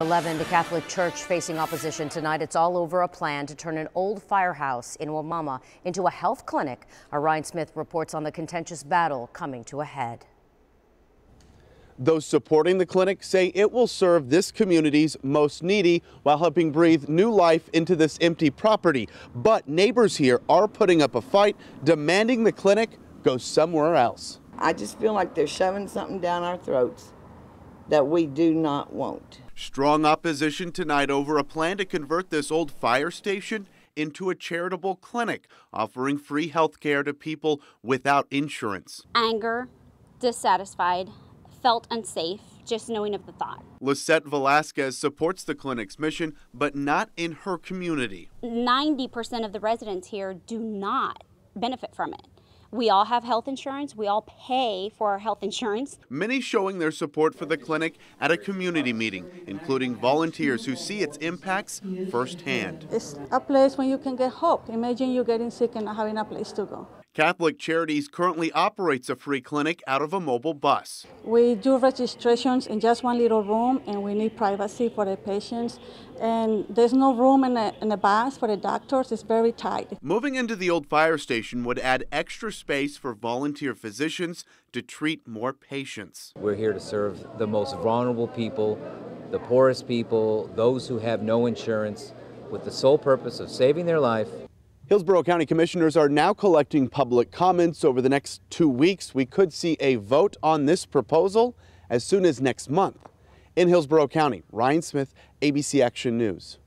11, the Catholic Church facing opposition tonight. It's all over a plan to turn an old firehouse in Wamama into a health clinic. Our Ryan Smith reports on the contentious battle coming to a head. Those supporting the clinic say it will serve this community's most needy while helping breathe new life into this empty property. But neighbors here are putting up a fight, demanding the clinic go somewhere else. I just feel like they're shoving something down our throats that we do not want. Strong opposition tonight over a plan to convert this old fire station into a charitable clinic offering free health care to people without insurance. Anger, dissatisfied, felt unsafe just knowing of the thought. Lisette Velasquez supports the clinic's mission, but not in her community. 90% of the residents here do not benefit from it. We all have health insurance. We all pay for our health insurance. Many showing their support for the clinic at a community meeting, including volunteers who see its impacts firsthand. It's a place where you can get hope. Imagine you getting sick and not having a place to go. Catholic Charities currently operates a free clinic out of a mobile bus. We do registrations in just one little room and we need privacy for the patients. And there's no room in a, in a bus for the doctors, it's very tight. Moving into the old fire station would add extra space for volunteer physicians to treat more patients. We're here to serve the most vulnerable people, the poorest people, those who have no insurance, with the sole purpose of saving their life Hillsborough County Commissioners are now collecting public comments over the next two weeks. We could see a vote on this proposal as soon as next month. In Hillsborough County, Ryan Smith, ABC Action News.